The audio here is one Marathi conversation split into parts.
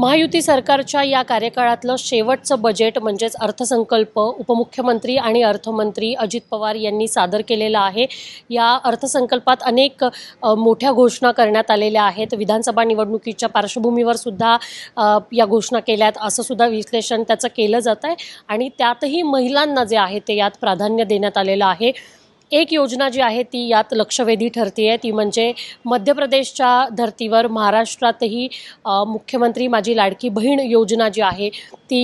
महायुती सरकारच्या या कार्यकाळातलं शेवटचं बजेट म्हणजेच अर्थसंकल्प उपमुख्यमंत्री आणि अर्थमंत्री अजित पवार यांनी सादर केलेलं आहे या अर्थसंकल्पात अनेक मोठ्या घोषणा करण्यात आलेल्या आहेत विधानसभा निवडणुकीच्या पार्श्वभूमीवर सुद्धा या घोषणा केल्यात असं सुद्धा विश्लेषण त्याचं केलं जात आहे आणि त्यातही महिलांना जे आहे ते यात प्राधान्य देण्यात आलेलं आहे एक योजना जी आहे ती यात लक्षवेधी ठरते आहे ती म्हणजे मध्य प्रदेशच्या धर्तीवर महाराष्ट्रातही मुख्यमंत्री माझी लाडकी बहीण योजना जी आहे ती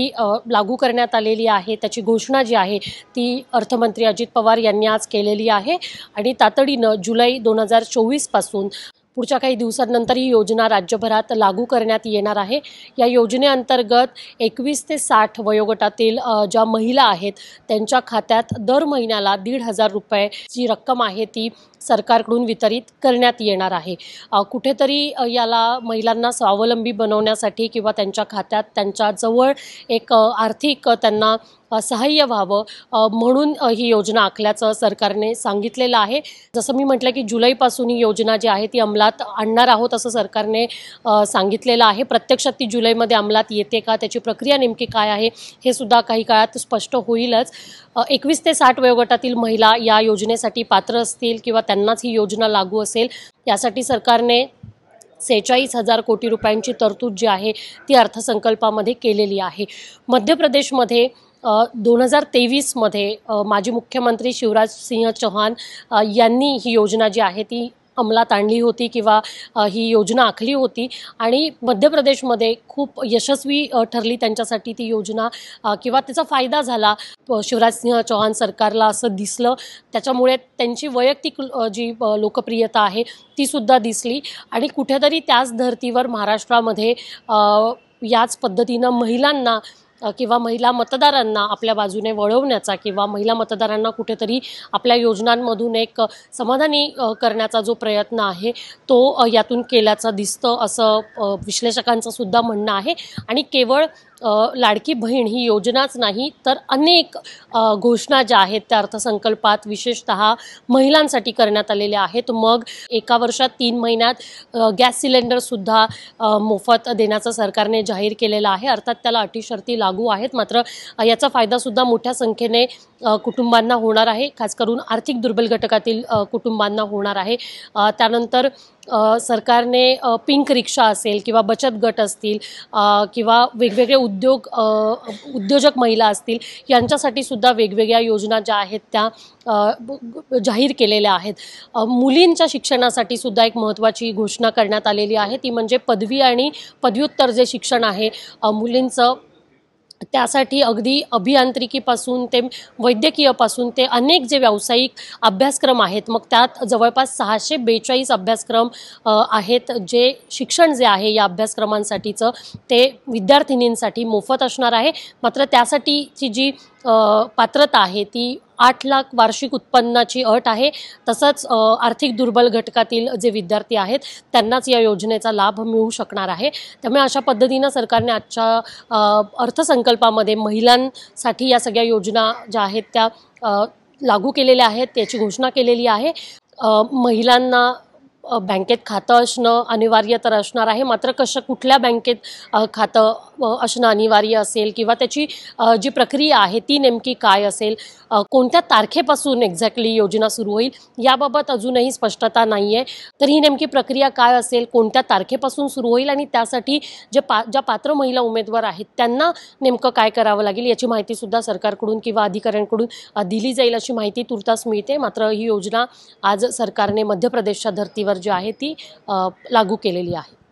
लागू करण्यात आलेली आहे त्याची घोषणा जी आहे ती अर्थमंत्री अजित पवार यांनी आज केलेली आहे आणि तातडीनं जुलै दोन हजार चोवीसपासून पुढच्या काही दिवसांनंतर ही योजना राज्यभरात लागू करण्यात येणार आहे या योजनेअंतर्गत एकवीस ते साठ वयोगटातील ज्या महिला आहेत त्यांच्या खात्यात दर महिन्याला दीड हजार रुपये जी रक्कम आहे ती सरकारकडून वितरित करण्यात येणार आहे कुठेतरी याला महिलांना स्वावलंबी बनवण्यासाठी किंवा त्यांच्या खात्यात त्यांच्याजवळ एक आर्थिक त्यांना सहाय्य व्हावं म्हणून ही योजना आखल्याचं सरकारने सांगितलेलं आहे जसं मी म्हटलं की जुलैपासून ही योजना जी आहे ती अंमलात आणणार आहोत असं सरकारने सांगितलेलं आहे प्रत्यक्षात ती जुलैमध्ये अंमलात येते का त्याची प्रक्रिया नेमकी काय आहे हे सुद्धा काही काळात स्पष्ट होईलच एकवीस ते साठ वयोगटातील महिला या योजनेसाठी पात्र असतील किंवा त्यांनाच ही योजना लागू असेल यासाठी सरकारने सेहेचाळीस हजार कोटी रुपयांची तरतूद जी आहे ती अर्थसंकल्पामध्ये केलेली आहे मध्य प्रदेशमध्ये दोन हजार तेवीसमध्ये माजी मुख्यमंत्री शिवराज सिंह चौहान यांनी ही योजना जी आहे ती अंमलात आणली होती किंवा ही योजना आखली होती आणि मध्य प्रदेशमध्ये खूप यशस्वी ठरली त्यांच्यासाठी ती योजना किंवा त्याचा फायदा झाला शिवराजसिंह चौहान सरकारला असं दिसलं त्याच्यामुळे त्यांची वैयक्तिक जी लोकप्रियता आहे तीसुद्धा दिसली आणि कुठेतरी त्याच धर्तीवर महाराष्ट्रामध्ये याच पद्धतीनं महिलांना किंवा महिला मतदारांना आपल्या बाजूने वळवण्याचा किंवा महिला मतदारांना कुठेतरी आपल्या योजनांमधून एक समाधानी करण्याचा जो प्रयत्न आहे तो यातून केल्याचं दिसतं असं विश्लेषकांचं सुद्धा म्हणणं आहे आणि केवळ लाडकी बहीण ही योजनाच नाही तर अनेक घोषणा ज्या आहेत त्या अर्थसंकल्पात विशेषत महिलांसाठी करण्यात आलेल्या आहेत मग एका वर्षात तीन महिन्यात गॅस सिलेंडरसुद्धा मोफत देण्याचं सरकारने जाहीर केलेलं आहे अर्थात त्याला अटी शर्ती लागू आहेत मात्र याचा फायदासुद्धा मोठ्या संख्येने कुटुंबांना होणार आहे खास करून आर्थिक दुर्बल घटकातील कुटुंबांना होणार आहे त्यानंतर सरकारने पिंक रिक्षा असेल किंवा बचत गट असतील किंवा वेगवेगळे उद्योग उद्योजक महिला असतील यांच्यासाठी सुद्धा वेगवेगळ्या योजना ज्या आहेत त्या जाहीर केलेल्या आहेत मुलींच्या शिक्षणासाठी सुद्धा एक महत्त्वाची घोषणा करण्यात आलेली आहे ती म्हणजे पदवी आणि पदव्युत्तर जे शिक्षण आहे मुलींचं त्यासाठी अगदी अभियांत्रिकीपासून ते वैद्यकीयपासून ते अनेक जे व्यावसायिक अभ्यासक्रम आहेत मग त्यात जवळपास सहाशे बेचाळीस अभ्यासक्रम आहेत जे शिक्षण जे आहे या अभ्यासक्रमांसाठीचं ते विद्यार्थिनींसाठी मोफत असणार आहे मात्र त्यासाठीची जी पात्रता आहे ती आठ लाख वार्षिक उत्पन्नाची अट आहे तसंच आर्थिक दुर्बल घटकातील जे विद्यार्थी आहेत त्यांनाच या योजनेचा लाभ मिळू शकणार आहे त्यामुळे अशा पद्धतीनं सरकारने आजच्या अर्थसंकल्पामध्ये महिलांसाठी या सगळ्या योजना ज्या आहेत त्या लागू केलेल्या आहेत त्याची घोषणा केलेली आहे महिलांना बँकेत खातं असणं अनिवार्य तर असणार आहे मात्र कशा कुठल्या बँकेत खातं असणं अनिवार्य असेल किंवा त्याची जी प्रक्रिया आहे ती नेमकी काय असेल कोणत्या तारखेपासून एक्झॅक्टली योजना सुरू होईल याबाबत अजूनही स्पष्टता नाही आहे तर ही नेमकी प्रक्रिया काय असेल कोणत्या तारखेपासून सुरू होईल आणि त्यासाठी जे पा ज्या पात्र महिला उमेदवार आहेत त्यांना नेमकं काय करावं लागेल याची माहितीसुद्धा सरकारकडून किंवा अधिकाऱ्यांकडून दिली जाईल अशी माहिती तुर्तास मिळते मात्र ही योजना आज सरकारने मध्य प्रदेशच्या धर्तीवर जी आहे ती लागू केलेली आहे